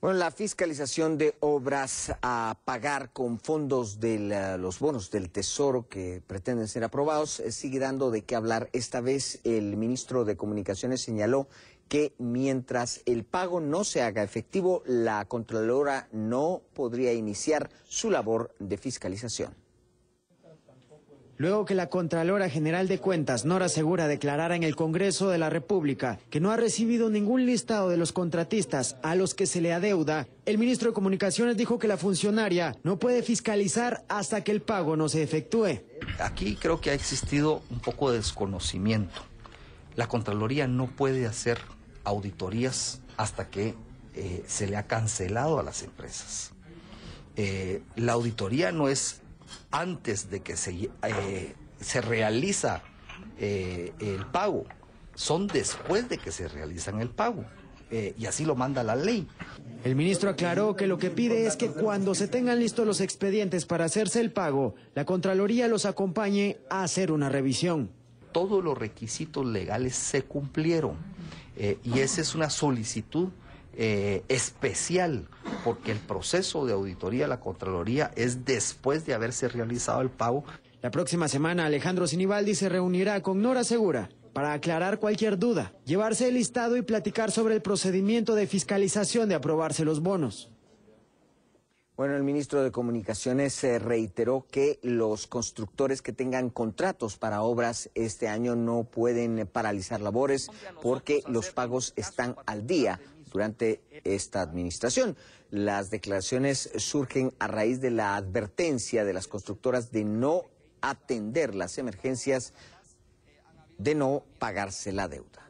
Bueno, la fiscalización de obras a pagar con fondos de eh, los bonos del Tesoro que pretenden ser aprobados eh, sigue dando de qué hablar. Esta vez el ministro de Comunicaciones señaló que mientras el pago no se haga efectivo, la Contralora no podría iniciar su labor de fiscalización luego que la Contralora General de Cuentas, Nora Segura, declarara en el Congreso de la República que no ha recibido ningún listado de los contratistas a los que se le adeuda, el ministro de Comunicaciones dijo que la funcionaria no puede fiscalizar hasta que el pago no se efectúe. Aquí creo que ha existido un poco de desconocimiento. La Contraloría no puede hacer auditorías hasta que eh, se le ha cancelado a las empresas. Eh, la auditoría no es antes de que se, eh, se realiza eh, el pago, son después de que se realizan el pago. Eh, y así lo manda la ley. El ministro aclaró que lo que pide es que cuando se tengan listos los expedientes para hacerse el pago, la Contraloría los acompañe a hacer una revisión. Todos los requisitos legales se cumplieron y esa es una solicitud eh, especial, porque el proceso de auditoría de la Contraloría es después de haberse realizado el pago. La próxima semana Alejandro Sinibaldi se reunirá con Nora Segura para aclarar cualquier duda, llevarse el listado y platicar sobre el procedimiento de fiscalización de aprobarse los bonos. Bueno, el ministro de Comunicaciones eh, reiteró que los constructores que tengan contratos para obras este año no pueden eh, paralizar labores porque los pagos están al día durante esta administración. Las declaraciones surgen a raíz de la advertencia de las constructoras de no atender las emergencias, de no pagarse la deuda.